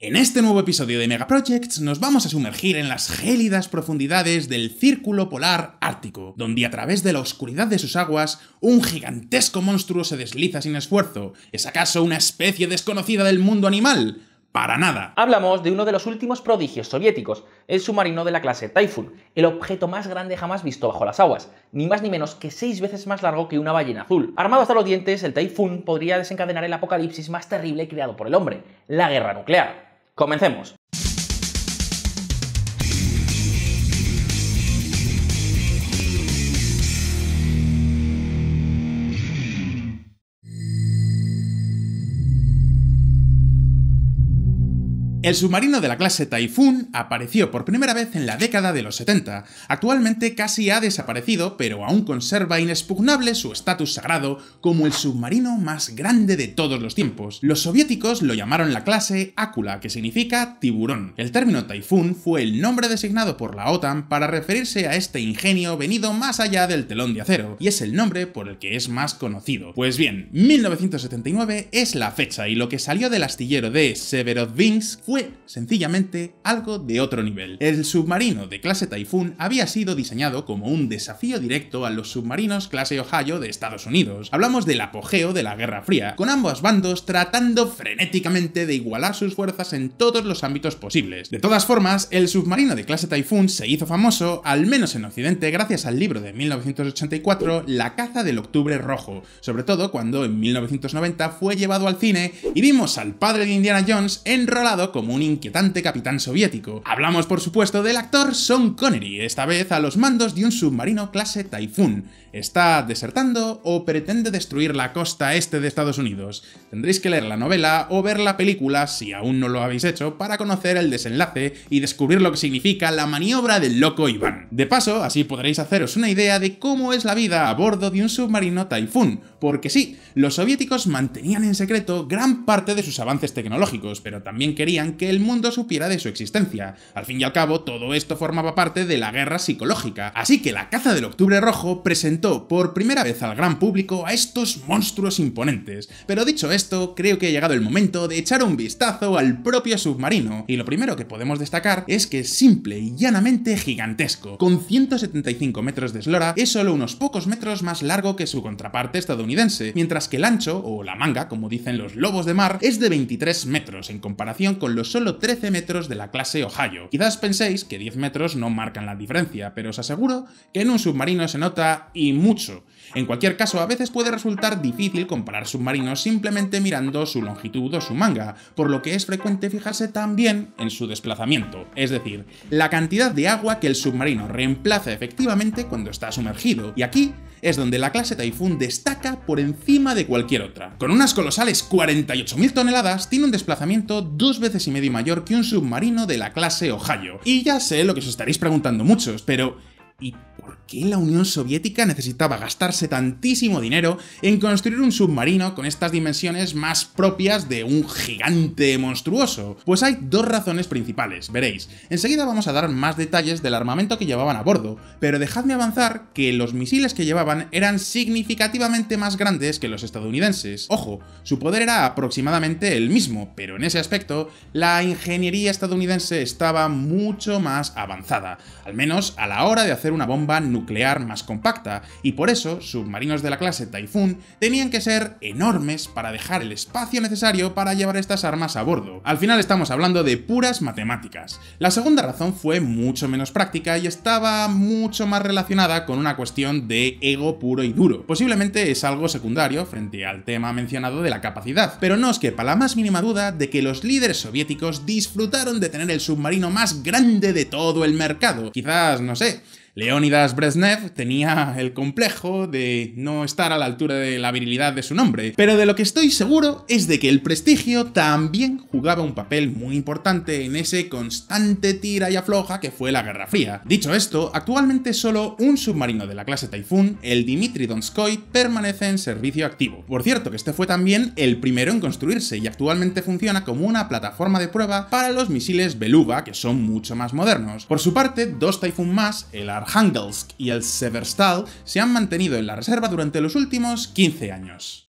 En este nuevo episodio de Megaprojects nos vamos a sumergir en las gélidas profundidades del Círculo Polar Ártico, donde a través de la oscuridad de sus aguas un gigantesco monstruo se desliza sin esfuerzo. ¿Es acaso una especie desconocida del mundo animal? Para nada. Hablamos de uno de los últimos prodigios soviéticos, el submarino de la clase Typhoon, el objeto más grande jamás visto bajo las aguas, ni más ni menos que seis veces más largo que una ballena azul. Armado hasta los dientes, el Typhoon podría desencadenar el apocalipsis más terrible creado por el hombre, la guerra nuclear. Comencemos. El submarino de la clase Typhoon apareció por primera vez en la década de los 70. Actualmente casi ha desaparecido, pero aún conserva inexpugnable su estatus sagrado como el submarino más grande de todos los tiempos. Los soviéticos lo llamaron la clase Ácula, que significa tiburón. El término Typhoon fue el nombre designado por la OTAN para referirse a este ingenio venido más allá del telón de acero, y es el nombre por el que es más conocido. Pues bien, 1979 es la fecha y lo que salió del astillero de Severodvinsk fue fue sencillamente algo de otro nivel. El submarino de clase Typhoon había sido diseñado como un desafío directo a los submarinos clase Ohio de Estados Unidos. Hablamos del apogeo de la Guerra Fría, con ambos bandos tratando frenéticamente de igualar sus fuerzas en todos los ámbitos posibles. De todas formas, el submarino de clase Typhoon se hizo famoso, al menos en Occidente, gracias al libro de 1984, La caza del octubre rojo, sobre todo cuando en 1990 fue llevado al cine y vimos al padre de Indiana Jones enrolado como un inquietante capitán soviético. Hablamos, por supuesto, del actor Sean Connery, esta vez a los mandos de un submarino clase Typhoon. Está desertando o pretende destruir la costa este de Estados Unidos. Tendréis que leer la novela o ver la película, si aún no lo habéis hecho, para conocer el desenlace y descubrir lo que significa la maniobra del loco Iván. De paso, así podréis haceros una idea de cómo es la vida a bordo de un submarino Typhoon, porque sí, los soviéticos mantenían en secreto gran parte de sus avances tecnológicos, pero también querían que el mundo supiera de su existencia. Al fin y al cabo, todo esto formaba parte de la guerra psicológica, así que la caza del Octubre Rojo presentó por primera vez al gran público a estos monstruos imponentes. Pero dicho esto, creo que ha llegado el momento de echar un vistazo al propio submarino, y lo primero que podemos destacar es que es simple y llanamente gigantesco. Con 175 metros de eslora, es solo unos pocos metros más largo que su contraparte estadounidense, mientras que el ancho, o la manga, como dicen los lobos de mar, es de 23 metros en comparación con los solo 13 metros de la clase Ohio. Quizás penséis que 10 metros no marcan la diferencia, pero os aseguro que en un submarino se nota y mucho. En cualquier caso, a veces puede resultar difícil comparar submarinos simplemente mirando su longitud o su manga, por lo que es frecuente fijarse también en su desplazamiento, es decir, la cantidad de agua que el submarino reemplaza efectivamente cuando está sumergido. Y aquí es donde la clase Typhoon destaca por encima de cualquier otra. Con unas colosales 48.000 toneladas, tiene un desplazamiento dos veces y medio mayor que un submarino de la clase Ohio. Y ya sé lo que os estaréis preguntando muchos, pero ¿y por qué? qué la Unión Soviética necesitaba gastarse tantísimo dinero en construir un submarino con estas dimensiones más propias de un gigante monstruoso? Pues hay dos razones principales, veréis. Enseguida vamos a dar más detalles del armamento que llevaban a bordo, pero dejadme avanzar que los misiles que llevaban eran significativamente más grandes que los estadounidenses. Ojo, su poder era aproximadamente el mismo, pero en ese aspecto la ingeniería estadounidense estaba mucho más avanzada, al menos a la hora de hacer una bomba nuclear más compacta, y por eso submarinos de la clase Typhoon tenían que ser enormes para dejar el espacio necesario para llevar estas armas a bordo. Al final estamos hablando de puras matemáticas. La segunda razón fue mucho menos práctica y estaba mucho más relacionada con una cuestión de ego puro y duro. Posiblemente es algo secundario frente al tema mencionado de la capacidad, pero no os quepa la más mínima duda de que los líderes soviéticos disfrutaron de tener el submarino más grande de todo el mercado. Quizás, no sé, Leónidas Brezhnev tenía el complejo de no estar a la altura de la virilidad de su nombre, pero de lo que estoy seguro es de que el prestigio también jugaba un papel muy importante en ese constante tira y afloja que fue la Guerra Fría. Dicho esto, actualmente solo un submarino de la clase Typhoon, el Dimitri Donskoy, permanece en servicio activo. Por cierto, que este fue también el primero en construirse y actualmente funciona como una plataforma de prueba para los misiles Beluga, que son mucho más modernos. Por su parte, dos Typhoon más, el Hangelsk y el Severstal se han mantenido en la reserva durante los últimos 15 años.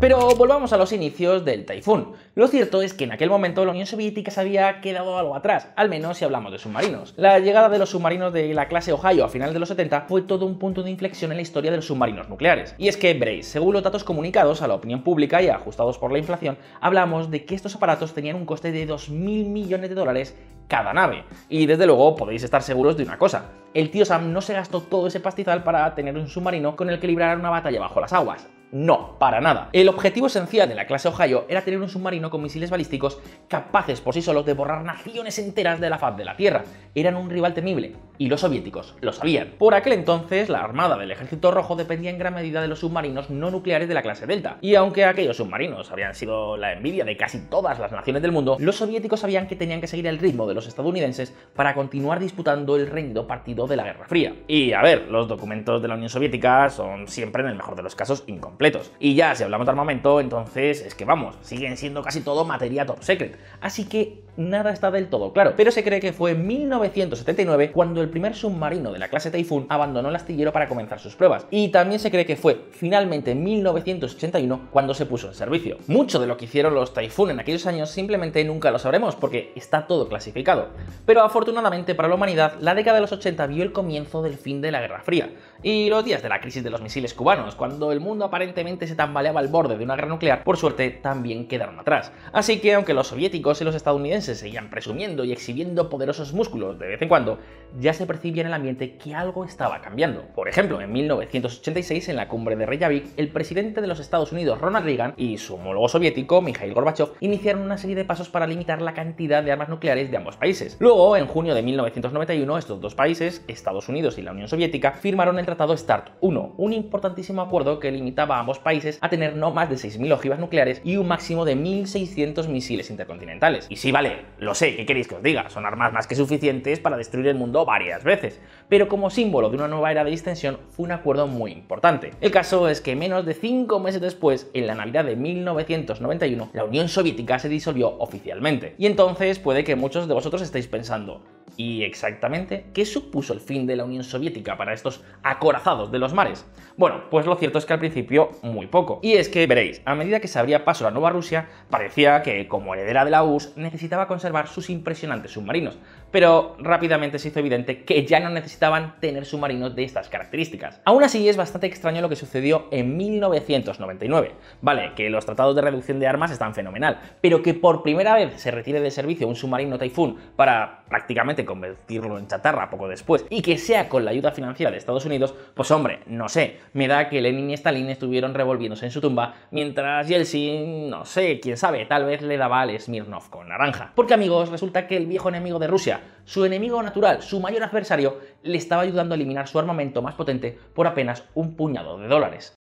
Pero volvamos a los inicios del Taifun. Lo cierto es que en aquel momento la Unión Soviética se había quedado algo atrás, al menos si hablamos de submarinos. La llegada de los submarinos de la clase Ohio a finales de los 70 fue todo un punto de inflexión en la historia de los submarinos nucleares. Y es que veréis, según los datos comunicados a la opinión pública y ajustados por la inflación, hablamos de que estos aparatos tenían un coste de 2.000 millones de dólares cada nave. Y desde luego podéis estar seguros de una cosa, el tío Sam no se gastó todo ese pastizal para tener un submarino con el que librar una batalla bajo las aguas. No, para nada. El objetivo esencial de la clase Ohio era tener un submarino con misiles balísticos capaces por sí solos de borrar naciones enteras de la faz de la Tierra. Eran un rival temible, y los soviéticos lo sabían. Por aquel entonces, la armada del Ejército Rojo dependía en gran medida de los submarinos no nucleares de la clase Delta, y aunque aquellos submarinos habían sido la envidia de casi todas las naciones del mundo, los soviéticos sabían que tenían que seguir el ritmo de los estadounidenses para continuar disputando el reñido partido de la Guerra Fría. Y a ver, los documentos de la Unión Soviética son siempre, en el mejor de los casos, incompletos y ya, si hablamos de armamento, entonces es que vamos, siguen siendo casi todo materia top secret. Así que nada está del todo claro, pero se cree que fue en 1979 cuando el primer submarino de la clase Typhoon abandonó el astillero para comenzar sus pruebas. Y también se cree que fue finalmente en 1981 cuando se puso en servicio. Mucho de lo que hicieron los Typhoon en aquellos años simplemente nunca lo sabremos porque está todo clasificado. Pero afortunadamente para la humanidad, la década de los 80 vio el comienzo del fin de la Guerra Fría y los días de la crisis de los misiles cubanos, cuando el mundo apareció se tambaleaba al borde de una guerra nuclear, por suerte también quedaron atrás. Así que aunque los soviéticos y los estadounidenses seguían presumiendo y exhibiendo poderosos músculos de vez en cuando, ya se percibía en el ambiente que algo estaba cambiando. Por ejemplo, en 1986, en la cumbre de Reykjavik, el presidente de los Estados Unidos, Ronald Reagan, y su homólogo soviético, Mikhail Gorbachev, iniciaron una serie de pasos para limitar la cantidad de armas nucleares de ambos países. Luego, en junio de 1991, estos dos países, Estados Unidos y la Unión Soviética, firmaron el Tratado START 1, un importantísimo acuerdo que limitaba ambos países a tener no más de 6.000 ojivas nucleares y un máximo de 1.600 misiles intercontinentales. Y sí, vale, lo sé, ¿qué queréis que os diga? Son armas más que suficientes para destruir el mundo varias veces, pero como símbolo de una nueva era de distensión fue un acuerdo muy importante. El caso es que menos de 5 meses después, en la Navidad de 1991, la Unión Soviética se disolvió oficialmente. Y entonces puede que muchos de vosotros estéis pensando, ¿Y exactamente qué supuso el fin de la Unión Soviética para estos acorazados de los mares? Bueno, pues lo cierto es que al principio muy poco. Y es que, veréis, a medida que se abría paso la nueva Rusia, parecía que, como heredera de la URSS, necesitaba conservar sus impresionantes submarinos. Pero rápidamente se hizo evidente que ya no necesitaban tener submarinos de estas características. Aún así, es bastante extraño lo que sucedió en 1999. Vale, que los tratados de reducción de armas están fenomenal, pero que por primera vez se retire de servicio un submarino Typhoon para prácticamente convertirlo en chatarra poco después, y que sea con la ayuda financiera de Estados Unidos, pues hombre, no sé, me da que Lenin y Stalin estuvieron revolviéndose en su tumba, mientras Yeltsin, no sé, quién sabe, tal vez le daba al Smirnov con naranja. Porque amigos, resulta que el viejo enemigo de Rusia, su enemigo natural, su mayor adversario, le estaba ayudando a eliminar su armamento más potente por apenas un puñado de dólares.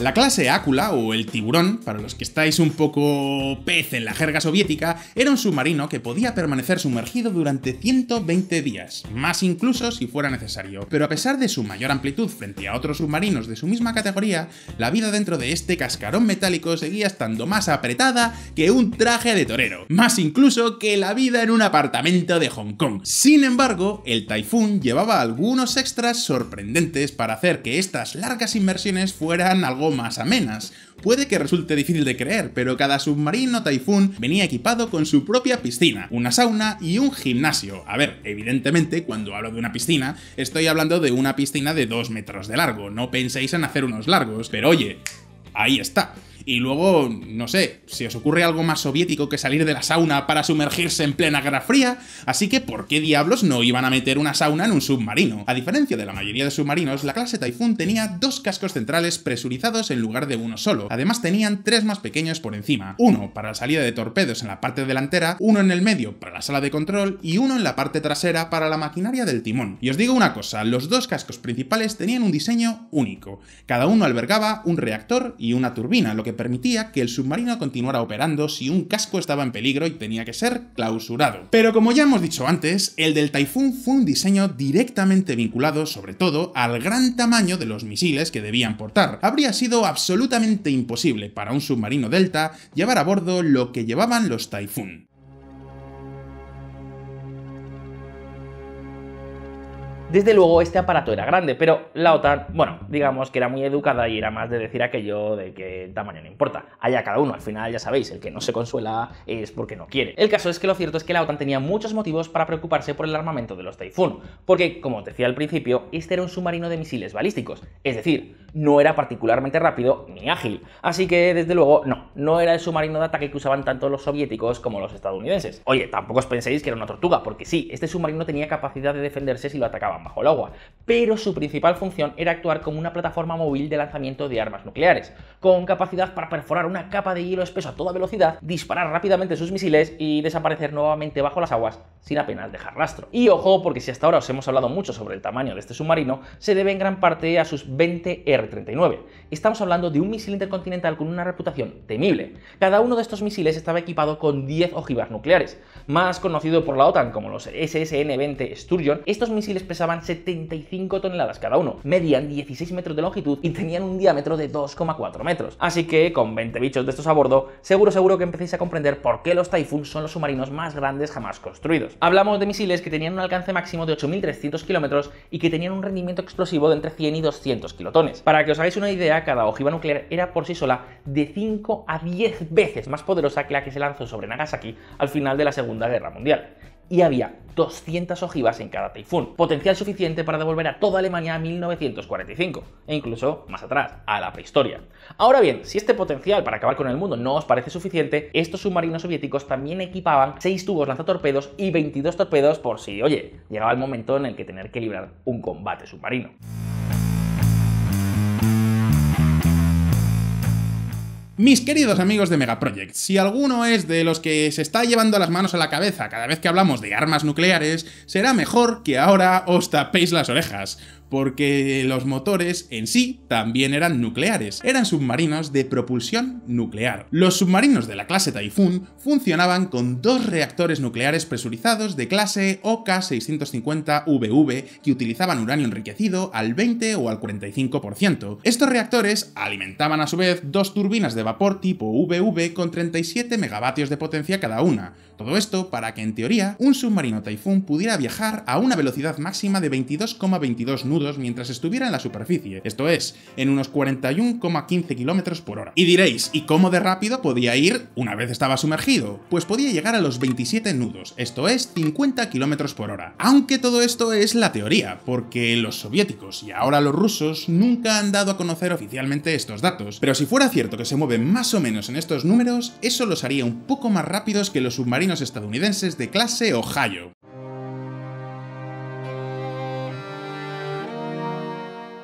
La clase Ácula, o el tiburón, para los que estáis un poco pez en la jerga soviética, era un submarino que podía permanecer sumergido durante 120 días, más incluso si fuera necesario. Pero a pesar de su mayor amplitud frente a otros submarinos de su misma categoría, la vida dentro de este cascarón metálico seguía estando más apretada que un traje de torero, más incluso que la vida en un apartamento de Hong Kong. Sin embargo, el Typhoon llevaba algunos extras sorprendentes para hacer que estas largas inmersiones fueran algo más amenas. Puede que resulte difícil de creer, pero cada submarino Typhoon venía equipado con su propia piscina, una sauna y un gimnasio. A ver, evidentemente, cuando hablo de una piscina, estoy hablando de una piscina de 2 metros de largo, no penséis en hacer unos largos, pero oye, ahí está. Y luego, no sé, si os ocurre algo más soviético que salir de la sauna para sumergirse en plena Guerra Fría, así que ¿por qué diablos no iban a meter una sauna en un submarino? A diferencia de la mayoría de submarinos, la clase Typhoon tenía dos cascos centrales presurizados en lugar de uno solo. Además tenían tres más pequeños por encima, uno para la salida de torpedos en la parte delantera, uno en el medio para la sala de control y uno en la parte trasera para la maquinaria del timón. Y os digo una cosa, los dos cascos principales tenían un diseño único. Cada uno albergaba un reactor y una turbina, lo que permitía que el submarino continuara operando si un casco estaba en peligro y tenía que ser clausurado. Pero como ya hemos dicho antes, el del Taifun fue un diseño directamente vinculado sobre todo al gran tamaño de los misiles que debían portar. Habría sido absolutamente imposible para un submarino Delta llevar a bordo lo que llevaban los Typhoon. Desde luego este aparato era grande, pero la OTAN, bueno, digamos que era muy educada y era más de decir aquello de que tamaño no importa. Allá cada uno, al final ya sabéis, el que no se consuela es porque no quiere. El caso es que lo cierto es que la OTAN tenía muchos motivos para preocuparse por el armamento de los Typhoon, porque, como os decía al principio, este era un submarino de misiles balísticos, es decir, no era particularmente rápido ni ágil. Así que, desde luego, no, no era el submarino de ataque que usaban tanto los soviéticos como los estadounidenses. Oye, tampoco os penséis que era una tortuga, porque sí, este submarino tenía capacidad de defenderse si lo atacaban bajo el agua, pero su principal función era actuar como una plataforma móvil de lanzamiento de armas nucleares, con capacidad para perforar una capa de hielo espeso a toda velocidad, disparar rápidamente sus misiles y desaparecer nuevamente bajo las aguas sin apenas dejar rastro. Y ojo, porque si hasta ahora os hemos hablado mucho sobre el tamaño de este submarino, se debe en gran parte a sus 20 R-39. Estamos hablando de un misil intercontinental con una reputación temible. Cada uno de estos misiles estaba equipado con 10 ojivas nucleares, más conocido por la OTAN como los SSN-20 Sturgeon, estos misiles pesaban 75 toneladas cada uno, medían 16 metros de longitud y tenían un diámetro de 2,4 metros. Así que con 20 bichos de estos a bordo, seguro seguro que empecéis a comprender por qué los Typhoon son los submarinos más grandes jamás construidos. Hablamos de misiles que tenían un alcance máximo de 8.300 kilómetros y que tenían un rendimiento explosivo de entre 100 y 200 kilotones. Para que os hagáis una idea, cada ojiva nuclear era por sí sola de 5 a 10 veces más poderosa que la que se lanzó sobre Nagasaki al final de la Segunda Guerra Mundial y había 200 ojivas en cada Typhoon, potencial suficiente para devolver a toda Alemania a 1945 e incluso más atrás, a la prehistoria. Ahora bien, si este potencial para acabar con el mundo no os parece suficiente, estos submarinos soviéticos también equipaban 6 tubos lanzatorpedos y 22 torpedos por si, oye, llegaba el momento en el que tener que librar un combate submarino. Mis queridos amigos de Megaproject, si alguno es de los que se está llevando las manos a la cabeza cada vez que hablamos de armas nucleares, será mejor que ahora os tapéis las orejas porque los motores en sí también eran nucleares, eran submarinos de propulsión nuclear. Los submarinos de la clase Typhoon funcionaban con dos reactores nucleares presurizados de clase OK-650VV que utilizaban uranio enriquecido al 20 o al 45%. Estos reactores alimentaban a su vez dos turbinas de vapor tipo VV con 37 megavatios de potencia cada una. Todo esto para que en teoría un submarino Typhoon pudiera viajar a una velocidad máxima de 22,22 nudos mientras estuviera en la superficie, esto es, en unos 41,15 km por hora. Y diréis, ¿y cómo de rápido podía ir una vez estaba sumergido? Pues podía llegar a los 27 nudos, esto es, 50 km por hora. Aunque todo esto es la teoría, porque los soviéticos y ahora los rusos nunca han dado a conocer oficialmente estos datos, pero si fuera cierto que se mueven más o menos en estos números, eso los haría un poco más rápidos que los submarinos estadounidenses de clase Ohio.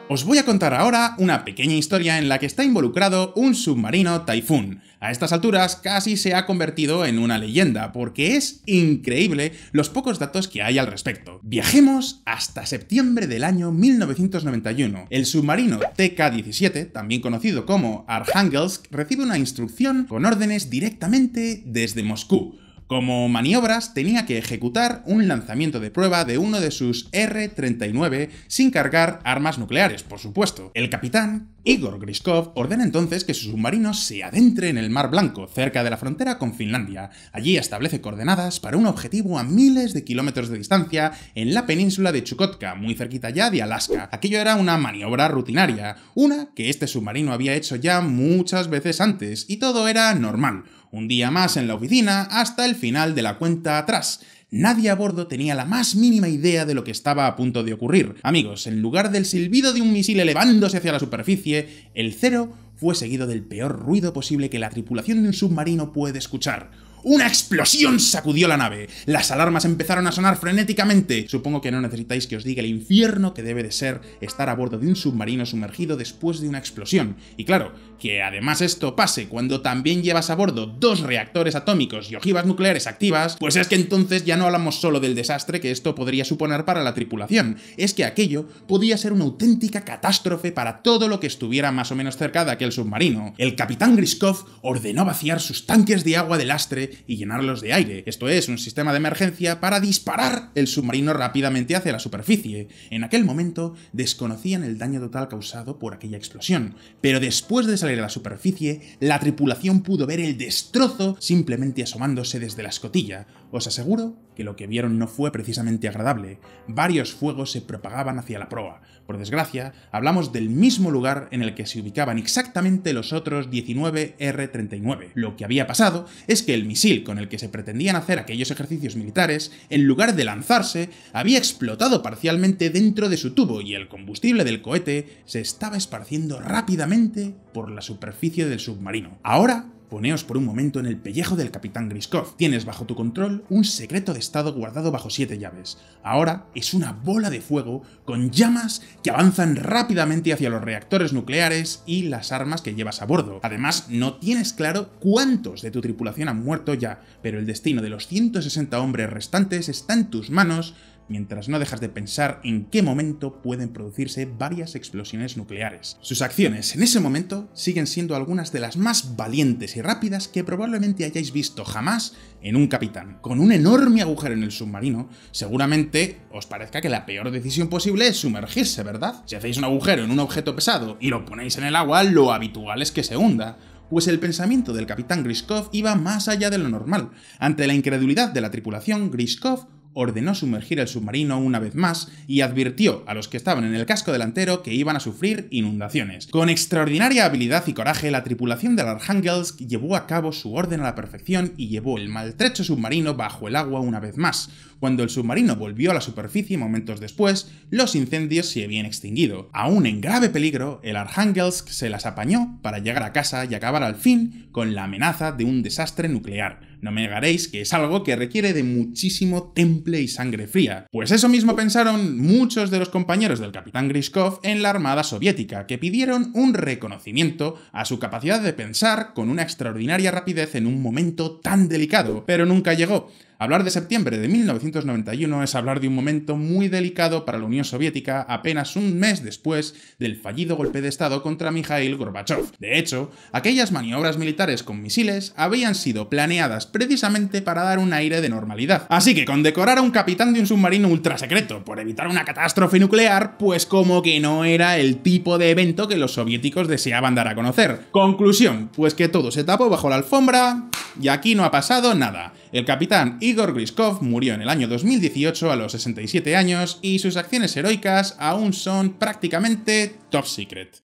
Os voy a contar ahora una pequeña historia en la que está involucrado un submarino Typhoon. A estas alturas casi se ha convertido en una leyenda, porque es increíble los pocos datos que hay al respecto. Viajemos hasta septiembre del año 1991. El submarino TK-17, también conocido como Arkhangelsk, recibe una instrucción con órdenes directamente desde Moscú. Como maniobras tenía que ejecutar un lanzamiento de prueba de uno de sus R-39 sin cargar armas nucleares, por supuesto. El capitán, Igor Griskov, ordena entonces que su submarino se adentre en el Mar Blanco, cerca de la frontera con Finlandia. Allí establece coordenadas para un objetivo a miles de kilómetros de distancia en la península de Chukotka, muy cerquita ya de Alaska. Aquello era una maniobra rutinaria, una que este submarino había hecho ya muchas veces antes, y todo era normal un día más en la oficina hasta el final de la cuenta atrás. Nadie a bordo tenía la más mínima idea de lo que estaba a punto de ocurrir. Amigos, en lugar del silbido de un misil elevándose hacia la superficie, el cero fue seguido del peor ruido posible que la tripulación de un submarino puede escuchar una explosión sacudió la nave. Las alarmas empezaron a sonar frenéticamente. Supongo que no necesitáis que os diga el infierno que debe de ser estar a bordo de un submarino sumergido después de una explosión. Y claro, que además esto pase cuando también llevas a bordo dos reactores atómicos y ojivas nucleares activas, pues es que entonces ya no hablamos solo del desastre que esto podría suponer para la tripulación, es que aquello podía ser una auténtica catástrofe para todo lo que estuviera más o menos cerca de aquel submarino. El capitán Griskov ordenó vaciar sus tanques de agua de lastre y llenarlos de aire, esto es, un sistema de emergencia para disparar el submarino rápidamente hacia la superficie. En aquel momento desconocían el daño total causado por aquella explosión, pero después de salir a la superficie, la tripulación pudo ver el destrozo simplemente asomándose desde la escotilla, os aseguro que lo que vieron no fue precisamente agradable. Varios fuegos se propagaban hacia la proa. Por desgracia, hablamos del mismo lugar en el que se ubicaban exactamente los otros 19 R-39. Lo que había pasado es que el misil con el que se pretendían hacer aquellos ejercicios militares, en lugar de lanzarse, había explotado parcialmente dentro de su tubo y el combustible del cohete se estaba esparciendo rápidamente por la superficie del submarino. Ahora Poneos por un momento en el pellejo del capitán Griskov. Tienes bajo tu control un secreto de estado guardado bajo siete llaves. Ahora es una bola de fuego con llamas que avanzan rápidamente hacia los reactores nucleares y las armas que llevas a bordo. Además, no tienes claro cuántos de tu tripulación han muerto ya, pero el destino de los 160 hombres restantes está en tus manos mientras no dejas de pensar en qué momento pueden producirse varias explosiones nucleares. Sus acciones en ese momento siguen siendo algunas de las más valientes y rápidas que probablemente hayáis visto jamás en un capitán. Con un enorme agujero en el submarino, seguramente os parezca que la peor decisión posible es sumergirse, ¿verdad? Si hacéis un agujero en un objeto pesado y lo ponéis en el agua, lo habitual es que se hunda pues el pensamiento del capitán Grishkov iba más allá de lo normal. Ante la incredulidad de la tripulación, Griskov ordenó sumergir el submarino una vez más y advirtió a los que estaban en el casco delantero que iban a sufrir inundaciones. Con extraordinaria habilidad y coraje, la tripulación del Arhangelsk llevó a cabo su orden a la perfección y llevó el maltrecho submarino bajo el agua una vez más. Cuando el submarino volvió a la superficie momentos después, los incendios se habían extinguido. Aún en grave peligro, el Arhangelsk se las apañó para llegar a casa y acabar al fin con la amenaza de un desastre nuclear. No me negaréis que es algo que requiere de muchísimo temple y sangre fría. Pues eso mismo pensaron muchos de los compañeros del capitán Grishkov en la Armada Soviética, que pidieron un reconocimiento a su capacidad de pensar con una extraordinaria rapidez en un momento tan delicado, pero nunca llegó. Hablar de septiembre de 1991 es hablar de un momento muy delicado para la Unión Soviética apenas un mes después del fallido golpe de Estado contra Mikhail Gorbachev. De hecho, aquellas maniobras militares con misiles habían sido planeadas precisamente para dar un aire de normalidad. Así que condecorar a un capitán de un submarino ultrasecreto por evitar una catástrofe nuclear, pues como que no era el tipo de evento que los soviéticos deseaban dar a conocer. Conclusión, pues que todo se tapó bajo la alfombra y aquí no ha pasado nada. El capitán Igor Griskov murió en el año 2018 a los 67 años y sus acciones heroicas aún son prácticamente top secret.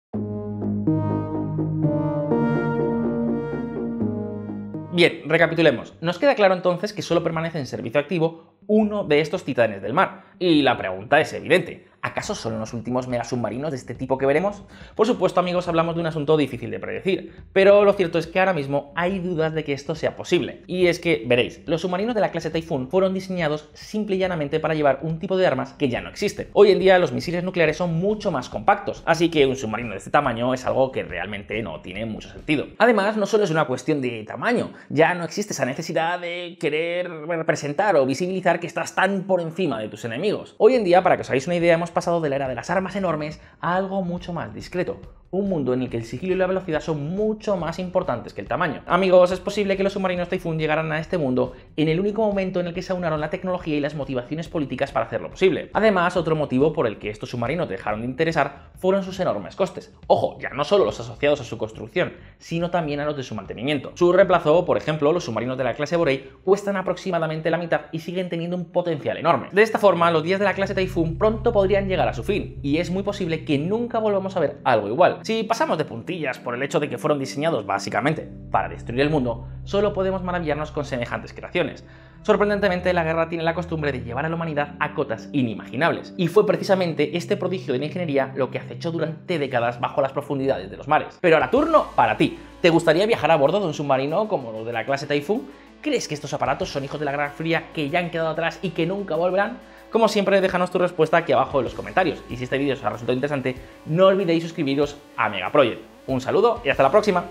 Bien, recapitulemos. Nos queda claro entonces que solo permanece en servicio activo uno de estos titanes del mar. Y la pregunta es evidente. ¿Acaso son los últimos submarinos de este tipo que veremos? Por supuesto, amigos, hablamos de un asunto difícil de predecir, pero lo cierto es que ahora mismo hay dudas de que esto sea posible. Y es que, veréis, los submarinos de la clase Typhoon fueron diseñados simple y llanamente para llevar un tipo de armas que ya no existen. Hoy en día los misiles nucleares son mucho más compactos, así que un submarino de este tamaño es algo que realmente no tiene mucho sentido. Además, no solo es una cuestión de tamaño, ya no existe esa necesidad de querer representar o visibilizar que estás tan por encima de tus enemigos. Hoy en día, para que os hagáis una idea, hemos pasado de la era de las armas enormes a algo mucho más discreto, un mundo en el que el sigilo y la velocidad son mucho más importantes que el tamaño. Amigos, es posible que los submarinos Typhoon llegaran a este mundo en el único momento en el que se aunaron la tecnología y las motivaciones políticas para hacerlo posible. Además, otro motivo por el que estos submarinos dejaron de interesar fueron sus enormes costes. Ojo, ya no solo los asociados a su construcción, sino también a los de su mantenimiento. Su reemplazo, por ejemplo, los submarinos de la clase Borei cuestan aproximadamente la mitad y siguen teniendo un potencial enorme. De esta forma, los días de la clase Typhoon pronto podrían llegar a su fin, y es muy posible que nunca volvamos a ver algo igual si pasamos de puntillas por el hecho de que fueron diseñados básicamente para destruir el mundo, solo podemos maravillarnos con semejantes creaciones. Sorprendentemente, la guerra tiene la costumbre de llevar a la humanidad a cotas inimaginables, y fue precisamente este prodigio de la ingeniería lo que acechó durante décadas bajo las profundidades de los mares. Pero ahora turno para ti. ¿Te gustaría viajar a bordo de un submarino como los de la clase Typhoon? ¿Crees que estos aparatos son hijos de la Guerra Fría que ya han quedado atrás y que nunca volverán? Como siempre, déjanos tu respuesta aquí abajo en los comentarios. Y si este vídeo os ha resultado interesante, no olvidéis suscribiros a Megaproject. Un saludo y hasta la próxima.